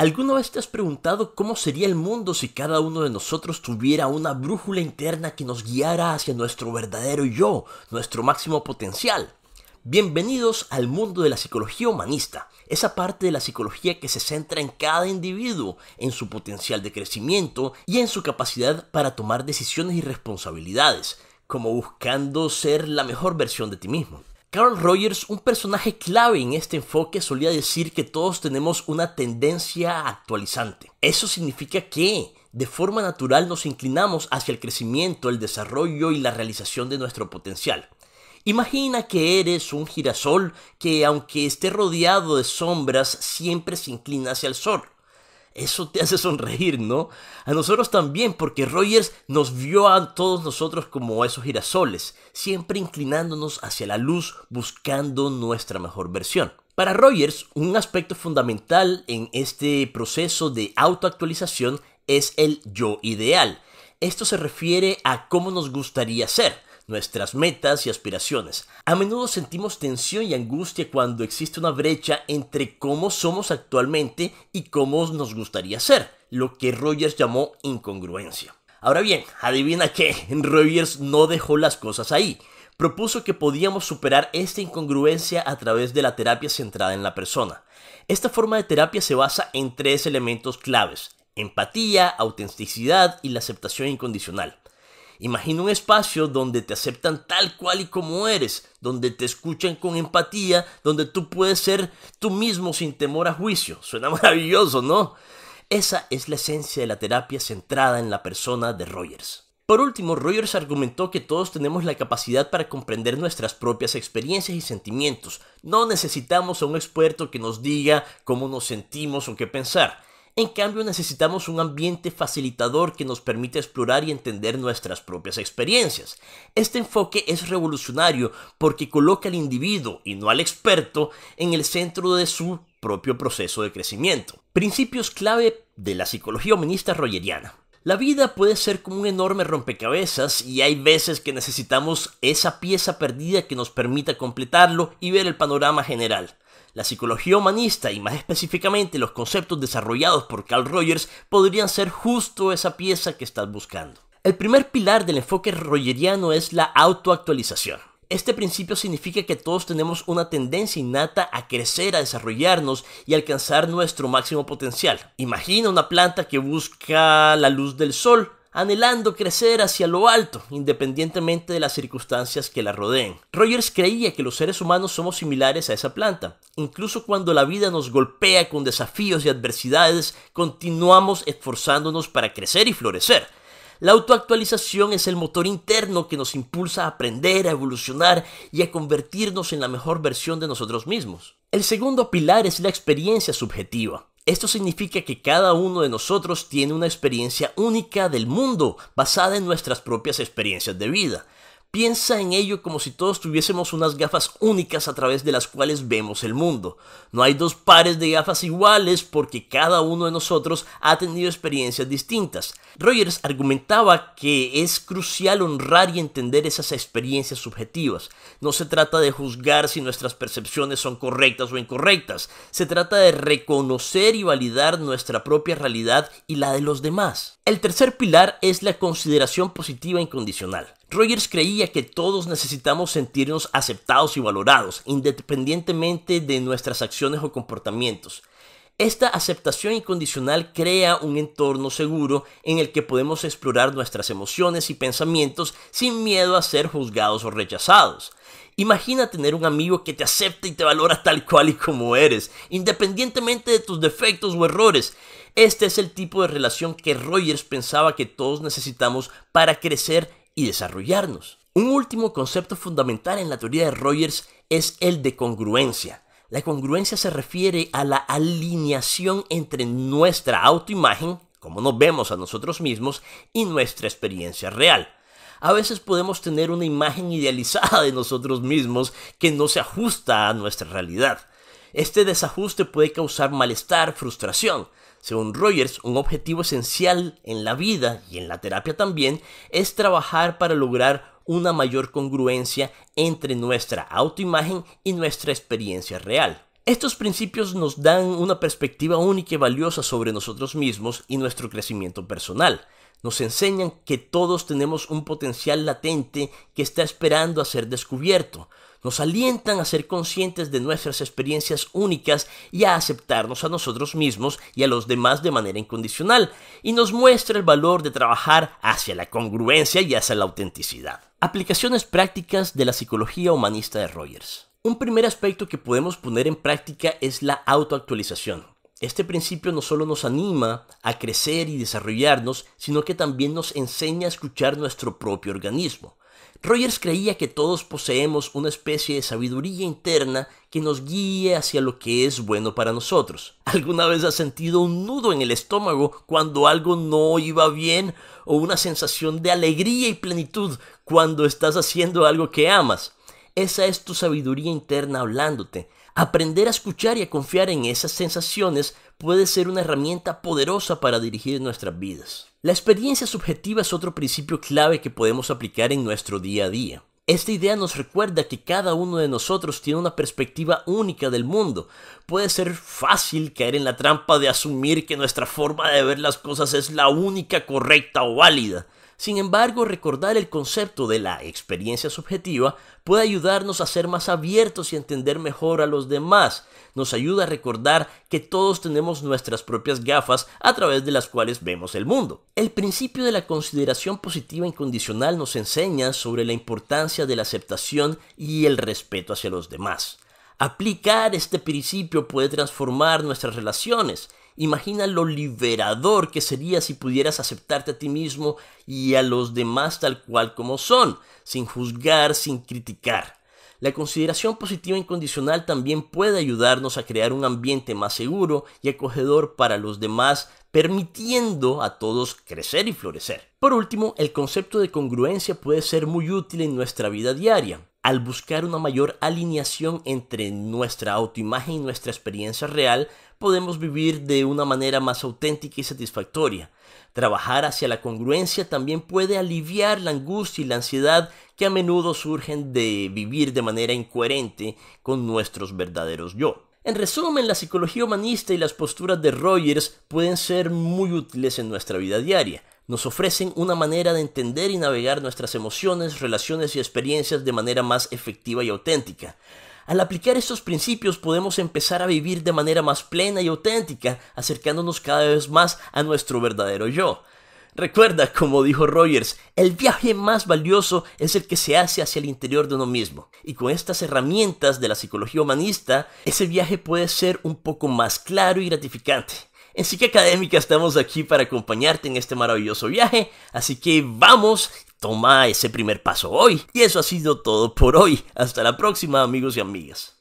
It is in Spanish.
¿Alguna vez te has preguntado cómo sería el mundo si cada uno de nosotros tuviera una brújula interna que nos guiara hacia nuestro verdadero yo, nuestro máximo potencial? Bienvenidos al mundo de la psicología humanista, esa parte de la psicología que se centra en cada individuo, en su potencial de crecimiento y en su capacidad para tomar decisiones y responsabilidades, como buscando ser la mejor versión de ti mismo. Carl Rogers, un personaje clave en este enfoque, solía decir que todos tenemos una tendencia actualizante. Eso significa que de forma natural nos inclinamos hacia el crecimiento, el desarrollo y la realización de nuestro potencial. Imagina que eres un girasol que aunque esté rodeado de sombras siempre se inclina hacia el sol. Eso te hace sonreír, ¿no? A nosotros también, porque Rogers nos vio a todos nosotros como esos girasoles, siempre inclinándonos hacia la luz, buscando nuestra mejor versión. Para Rogers, un aspecto fundamental en este proceso de autoactualización es el yo ideal. Esto se refiere a cómo nos gustaría ser nuestras metas y aspiraciones. A menudo sentimos tensión y angustia cuando existe una brecha entre cómo somos actualmente y cómo nos gustaría ser, lo que Rogers llamó incongruencia. Ahora bien, adivina qué, Rogers no dejó las cosas ahí. Propuso que podíamos superar esta incongruencia a través de la terapia centrada en la persona. Esta forma de terapia se basa en tres elementos claves, empatía, autenticidad y la aceptación incondicional. Imagina un espacio donde te aceptan tal cual y como eres, donde te escuchan con empatía, donde tú puedes ser tú mismo sin temor a juicio. Suena maravilloso, ¿no? Esa es la esencia de la terapia centrada en la persona de Rogers. Por último, Rogers argumentó que todos tenemos la capacidad para comprender nuestras propias experiencias y sentimientos. No necesitamos a un experto que nos diga cómo nos sentimos o qué pensar. En cambio, necesitamos un ambiente facilitador que nos permita explorar y entender nuestras propias experiencias. Este enfoque es revolucionario porque coloca al individuo y no al experto en el centro de su propio proceso de crecimiento. Principios clave de la psicología humanista rogeriana. La vida puede ser como un enorme rompecabezas y hay veces que necesitamos esa pieza perdida que nos permita completarlo y ver el panorama general. La psicología humanista y más específicamente los conceptos desarrollados por Carl Rogers podrían ser justo esa pieza que estás buscando. El primer pilar del enfoque rogeriano es la autoactualización. Este principio significa que todos tenemos una tendencia innata a crecer, a desarrollarnos y alcanzar nuestro máximo potencial. Imagina una planta que busca la luz del sol anhelando crecer hacia lo alto, independientemente de las circunstancias que la rodeen. Rogers creía que los seres humanos somos similares a esa planta. Incluso cuando la vida nos golpea con desafíos y adversidades, continuamos esforzándonos para crecer y florecer. La autoactualización es el motor interno que nos impulsa a aprender, a evolucionar y a convertirnos en la mejor versión de nosotros mismos. El segundo pilar es la experiencia subjetiva. Esto significa que cada uno de nosotros tiene una experiencia única del mundo basada en nuestras propias experiencias de vida. Piensa en ello como si todos tuviésemos unas gafas únicas a través de las cuales vemos el mundo. No hay dos pares de gafas iguales porque cada uno de nosotros ha tenido experiencias distintas. Rogers argumentaba que es crucial honrar y entender esas experiencias subjetivas. No se trata de juzgar si nuestras percepciones son correctas o incorrectas. Se trata de reconocer y validar nuestra propia realidad y la de los demás. El tercer pilar es la consideración positiva incondicional. Rogers creía que todos necesitamos sentirnos aceptados y valorados, independientemente de nuestras acciones o comportamientos. Esta aceptación incondicional crea un entorno seguro en el que podemos explorar nuestras emociones y pensamientos sin miedo a ser juzgados o rechazados. Imagina tener un amigo que te acepta y te valora tal cual y como eres, independientemente de tus defectos o errores. Este es el tipo de relación que Rogers pensaba que todos necesitamos para crecer y desarrollarnos. Un último concepto fundamental en la teoría de Rogers es el de congruencia. La congruencia se refiere a la alineación entre nuestra autoimagen, como nos vemos a nosotros mismos, y nuestra experiencia real. A veces podemos tener una imagen idealizada de nosotros mismos que no se ajusta a nuestra realidad. Este desajuste puede causar malestar, frustración, según Rogers, un objetivo esencial en la vida y en la terapia también es trabajar para lograr una mayor congruencia entre nuestra autoimagen y nuestra experiencia real. Estos principios nos dan una perspectiva única y valiosa sobre nosotros mismos y nuestro crecimiento personal nos enseñan que todos tenemos un potencial latente que está esperando a ser descubierto. Nos alientan a ser conscientes de nuestras experiencias únicas y a aceptarnos a nosotros mismos y a los demás de manera incondicional, y nos muestra el valor de trabajar hacia la congruencia y hacia la autenticidad. Aplicaciones prácticas de la psicología humanista de Rogers. Un primer aspecto que podemos poner en práctica es la autoactualización. Este principio no solo nos anima a crecer y desarrollarnos, sino que también nos enseña a escuchar nuestro propio organismo. Rogers creía que todos poseemos una especie de sabiduría interna que nos guíe hacia lo que es bueno para nosotros. ¿Alguna vez has sentido un nudo en el estómago cuando algo no iba bien o una sensación de alegría y plenitud cuando estás haciendo algo que amas? Esa es tu sabiduría interna hablándote, Aprender a escuchar y a confiar en esas sensaciones puede ser una herramienta poderosa para dirigir nuestras vidas. La experiencia subjetiva es otro principio clave que podemos aplicar en nuestro día a día. Esta idea nos recuerda que cada uno de nosotros tiene una perspectiva única del mundo. Puede ser fácil caer en la trampa de asumir que nuestra forma de ver las cosas es la única correcta o válida. Sin embargo, recordar el concepto de la experiencia subjetiva puede ayudarnos a ser más abiertos y entender mejor a los demás. Nos ayuda a recordar que todos tenemos nuestras propias gafas a través de las cuales vemos el mundo. El principio de la consideración positiva incondicional nos enseña sobre la importancia de la aceptación y el respeto hacia los demás. Aplicar este principio puede transformar nuestras relaciones, Imagina lo liberador que sería si pudieras aceptarte a ti mismo y a los demás tal cual como son, sin juzgar, sin criticar. La consideración positiva e incondicional también puede ayudarnos a crear un ambiente más seguro y acogedor para los demás, permitiendo a todos crecer y florecer. Por último, el concepto de congruencia puede ser muy útil en nuestra vida diaria al buscar una mayor alineación entre nuestra autoimagen y nuestra experiencia real, podemos vivir de una manera más auténtica y satisfactoria. Trabajar hacia la congruencia también puede aliviar la angustia y la ansiedad que a menudo surgen de vivir de manera incoherente con nuestros verdaderos yo. En resumen, la psicología humanista y las posturas de Rogers pueden ser muy útiles en nuestra vida diaria nos ofrecen una manera de entender y navegar nuestras emociones, relaciones y experiencias de manera más efectiva y auténtica. Al aplicar estos principios podemos empezar a vivir de manera más plena y auténtica, acercándonos cada vez más a nuestro verdadero yo. Recuerda, como dijo Rogers, el viaje más valioso es el que se hace hacia el interior de uno mismo. Y con estas herramientas de la psicología humanista, ese viaje puede ser un poco más claro y gratificante. En Psique Académica estamos aquí para acompañarte en este maravilloso viaje, así que vamos, toma ese primer paso hoy. Y eso ha sido todo por hoy. Hasta la próxima amigos y amigas.